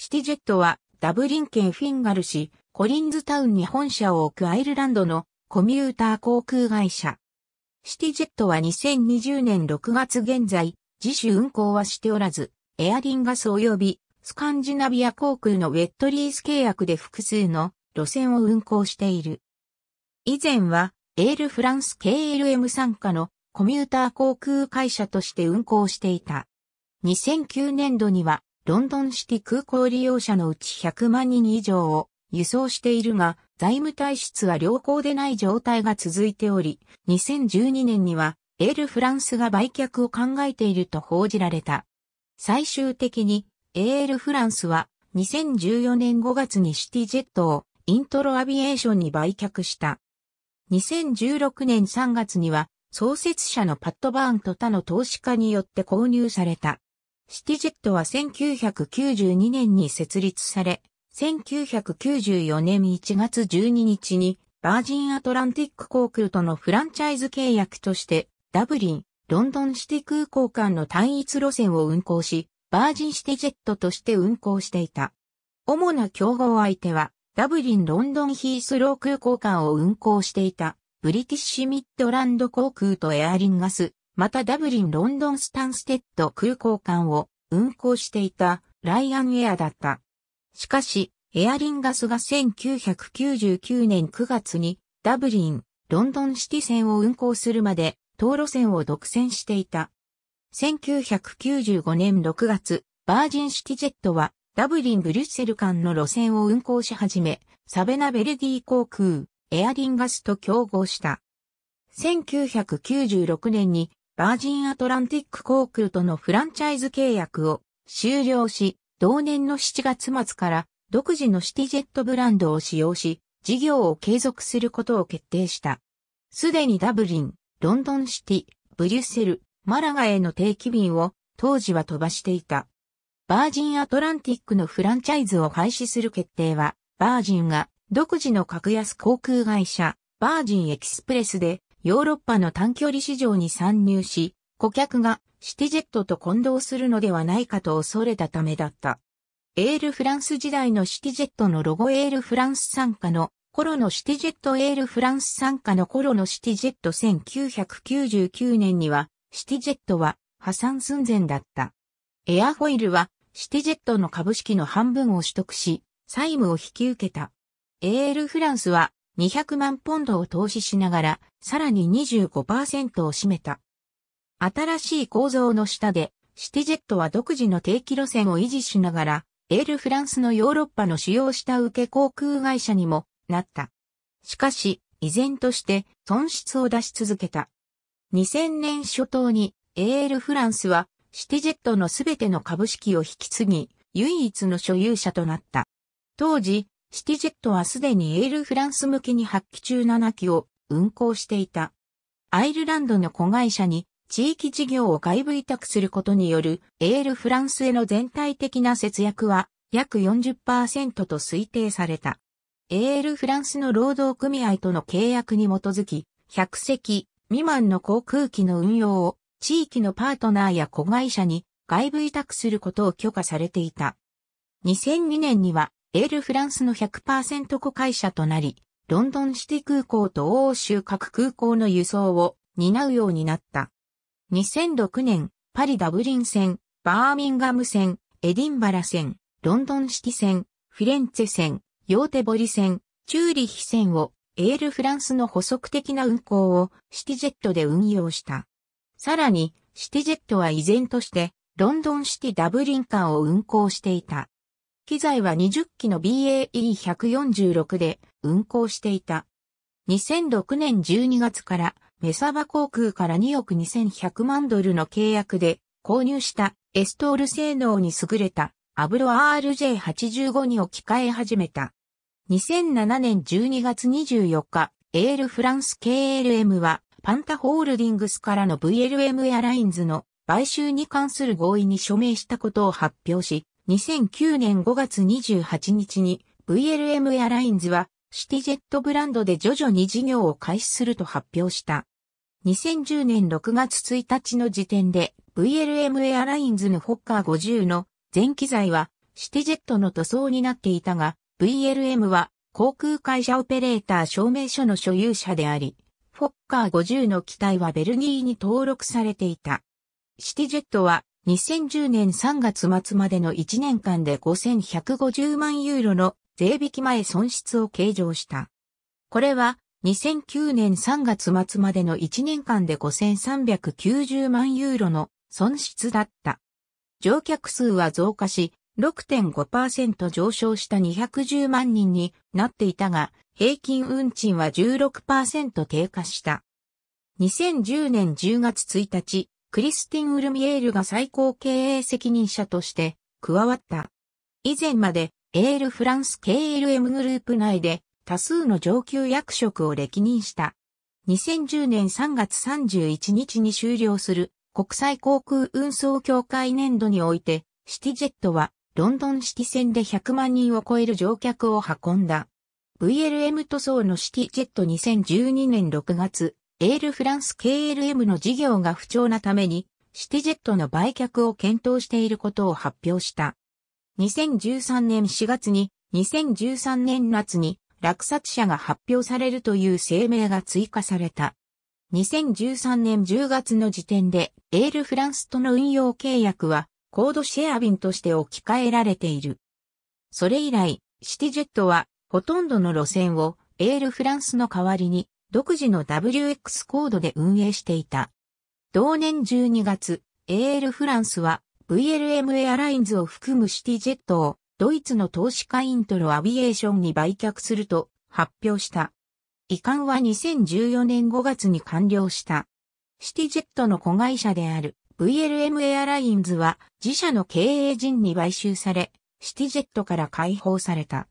シティジェットはダブリン県フィンガル市、コリンズタウンに本社を置くアイルランドのコミューター航空会社。シティジェットは2020年6月現在、自主運航はしておらず、エアリンガス及びスカンジナビア航空のウェットリース契約で複数の路線を運航している。以前は、エールフランス KLM 参加のコミューター航空会社として運航していた。2009年度にはロンドンシティ空港利用者のうち100万人以上を輸送しているが、財務体質は良好でない状態が続いており、2012年にはエールフランスが売却を考えていると報じられた。最終的にエールフランスは2014年5月にシティジェットをイントロアビエーションに売却した。2016年3月には創設者のパットバーンと他の投資家によって購入された。シティジェットは1992年に設立され、1994年1月12日にバージンアトランティック航空とのフランチャイズ契約としてダブリン、ロンドンシティ空港間の単一路線を運航し、バージンシティジェットとして運航していた。主な競合相手はダブリン・ロンドン・ヒースロー空港間を運航していたブリティッシュ・ミッドランド航空とエアリンガス、またダブリン・ロンドン・スタンステッド空港間を運航していたライアンエアだった。しかし、エアリンガスが1999年9月にダブリン、ロンドンシティ線を運航するまで、東路線を独占していた。1995年6月、バージンシティジェットはダブリン・ブリュッセル間の路線を運行し始め、サベナ・ベルディ航空、エアリンガスと競合した。1996年にバージンアトランティック航空とのフランチャイズ契約を終了し、同年の7月末から独自のシティジェットブランドを使用し、事業を継続することを決定した。すでにダブリン、ロンドンシティ、ブリュッセル、マラガへの定期便を当時は飛ばしていた。バージンアトランティックのフランチャイズを廃止する決定は、バージンが独自の格安航空会社、バージンエキスプレスでヨーロッパの短距離市場に参入し、顧客がシティジェットと混同するのではないかと恐れたためだった。エールフランス時代のシティジェットのロゴエールフランス参加の頃のシティジェットエールフランス参加の頃のシティジェット1999年にはシティジェットは破産寸前だった。エアホイールはシティジェットの株式の半分を取得し、債務を引き受けた。エールフランスは200万ポンドを投資しながらさらに25%を占めた。新しい構造の下で、シティジェットは独自の定期路線を維持しながら、エールフランスのヨーロッパの主要下請け航空会社にもなった。しかし、依然として損失を出し続けた。2000年初頭にエールフランスはシティジェットのすべての株式を引き継ぎ、唯一の所有者となった。当時、シティジェットはすでにエールフランス向けに発揮中7機を運行していた。アイルランドの子会社に地域事業を外部委託することによるエールフランスへの全体的な節約は約40%と推定された。エールフランスの労働組合との契約に基づき、100席未満の航空機の運用を地域のパートナーや子会社に外部委託することを許可されていた。2002年にはエールフランスの100%子会社となり、ロンドンシティ空港と欧州各空港の輸送を担うようになった。2006年、パリダブリン線、バーミンガム線、エディンバラ線、ロンドンシティ線、フィレンツェ線、ヨーテボリ線、チューリヒ線をエールフランスの補足的な運行をシティジェットで運用した。さらに、シティジェットは依然としてロンドンシティダブリン間を運行していた。機材は20機の BAE146 で運航していた。2006年12月からメサバ航空から2億2100万ドルの契約で購入したエストール性能に優れたアブロ RJ85 に置き換え始めた。2007年12月24日、エールフランス KLM はパンタホールディングスからの VLM エアラインズの買収に関する合意に署名したことを発表し、2009年5月28日に VLM エアラインズはシティジェットブランドで徐々に事業を開始すると発表した。2010年6月1日の時点で VLM エアラインズのホッカー50の全機材はシティジェットの塗装になっていたが VLM は航空会社オペレーター証明書の所有者であり、フォッカー50の機体はベルギーに登録されていた。シティジェットは2010年3月末までの1年間で5150万ユーロの税引き前損失を計上した。これは、2009年3月末までの1年間で5390万ユーロの損失だった。乗客数は増加し、6.5%上昇した210万人になっていたが、平均運賃は16%低下した。2010年10月1日、クリスティン・ウルミエールが最高経営責任者として加わった。以前までエールフランス KLM グループ内で多数の上級役職を歴任した。2010年3月31日に終了する国際航空運送協会年度において、シティジェットはロンドンシティ線で100万人を超える乗客を運んだ。VLM 塗装のシティジェット2012年6月、エールフランス KLM の事業が不調なために、シティジェットの売却を検討していることを発表した。2013年4月に、2013年夏に落札者が発表されるという声明が追加された。2013年10月の時点で、エールフランスとの運用契約は、コードシェア便として置き換えられている。それ以来、シティジェットは、ほとんどの路線を、エールフランスの代わりに、独自の WX コードで運営していた。同年12月、エールフランスは、VLM エアラインズを含むシティジェットをドイツの投資家イントロアビエーションに売却すると発表した。移管は2014年5月に完了した。シティジェットの子会社である VLM エアラインズは自社の経営陣に買収され、シティジェットから解放された。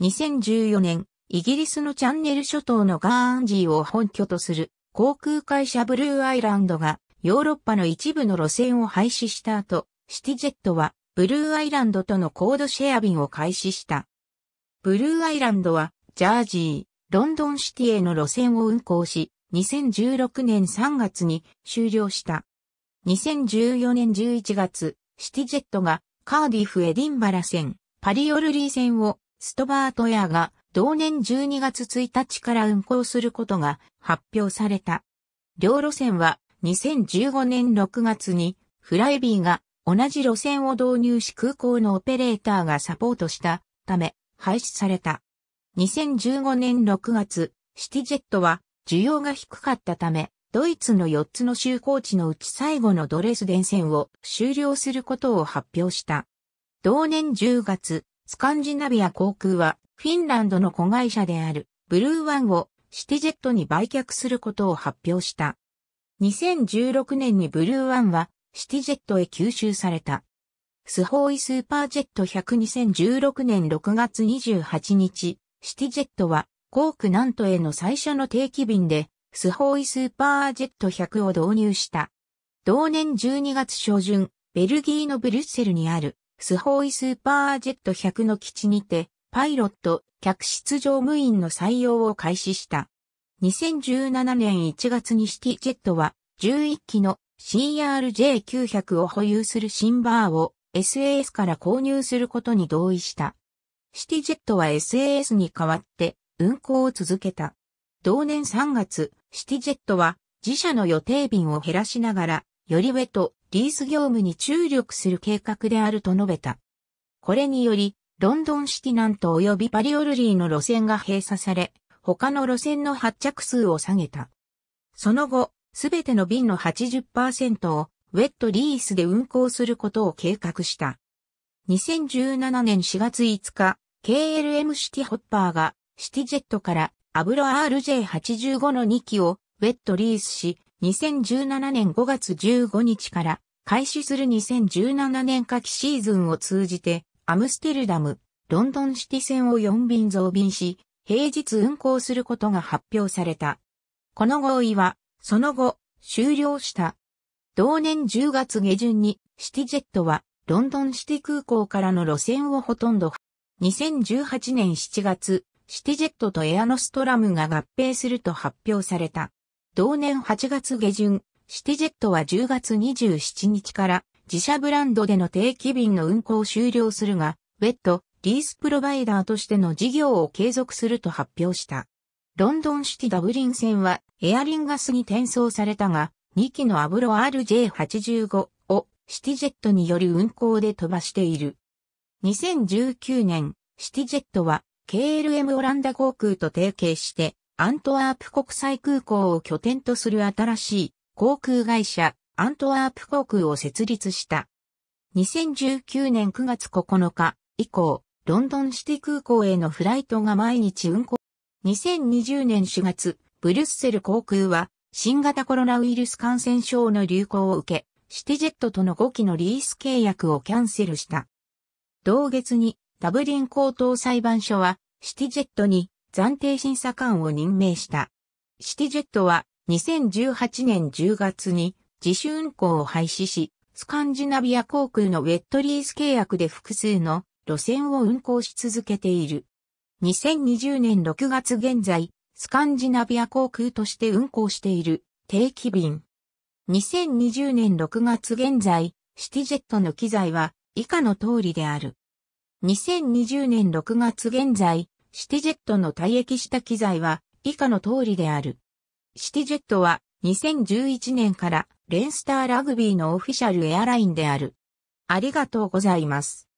2014年、イギリスのチャンネル諸島のガーンジーを本拠とする航空会社ブルーアイランドがヨーロッパの一部の路線を廃止した後、シティジェットはブルーアイランドとのコードシェア便を開始した。ブルーアイランドはジャージー、ロンドンシティへの路線を運行し、2016年3月に終了した。2014年11月、シティジェットがカーディフ・エディンバラ線、パリオルリー線をストバートエアが同年12月1日から運行することが発表された。両路線は2015年6月にフライビーが同じ路線を導入し空港のオペレーターがサポートしたため廃止された。2015年6月、シティジェットは需要が低かったため、ドイツの4つの就航地のうち最後のドレスデン線を終了することを発表した。同年10月、スカンジナビア航空はフィンランドの子会社であるブルーワンをシティジェットに売却することを発表した。2016年にブルーワンはシティジェットへ吸収された。スホーイスーパージェット1002016年6月28日、シティジェットは、コーク南都への最初の定期便で、スホーイスーパージェット100を導入した。同年12月初旬、ベルギーのブリュッセルにある、スホーイスーパージェット100の基地にて、パイロット、客室乗務員の採用を開始した。2017年1月にシティジェットは、11機の CRJ900 を保有するシンバーを SAS から購入することに同意した。シティジェットは SAS に代わって運航を続けた。同年3月、シティジェットは自社の予定便を減らしながら、よりウェとリース業務に注力する計画であると述べた。これにより、ロンドンシティナント及びパリオルリーの路線が閉鎖され、他の路線の発着数を下げた。その後、すべての便の80%をウェットリースで運航することを計画した。2017年4月5日、KLM シティホッパーがシティジェットからアブロ RJ85 の2機をウェットリースし、2017年5月15日から開始する2017年夏季シーズンを通じてアムステルダム、ロンドンシティ線を4便増便し、平日運航することが発表された。この合意はその後、終了した。同年10月下旬に、シティジェットは、ロンドンシティ空港からの路線をほとんど、2018年7月、シティジェットとエアノストラムが合併すると発表された。同年8月下旬、シティジェットは10月27日から自社ブランドでの定期便の運行を終了するが、ウェット、リースプロバイダーとしての事業を継続すると発表した。ロンドンシティダブリン線はエアリンガスに転送されたが、2機のアブロ RJ85 をシティジェットにより運航で飛ばしている。2019年、シティジェットは KLM オランダ航空と提携して、アントワープ国際空港を拠点とする新しい航空会社、アントワープ航空を設立した。2019年9月9日以降、ロンドンシティ空港へのフライトが毎日運航。2020年4月、ブリュッセル航空は、新型コロナウイルス感染症の流行を受け、シティジェットとの5期のリース契約をキャンセルした。同月に、ダブリン高等裁判所は、シティジェットに暫定審査官を任命した。シティジェットは、2018年10月に自主運行を廃止し、スカンジナビア航空のウェットリース契約で複数の路線を運行し続けている。2020年6月現在、スカンジナビア航空として運航している定期便。2020年6月現在、シティジェットの機材は以下の通りである。2020年6月現在、シティジェットの退役した機材は以下の通りである。シティジェットは2011年からレンスターラグビーのオフィシャルエアラインである。ありがとうございます。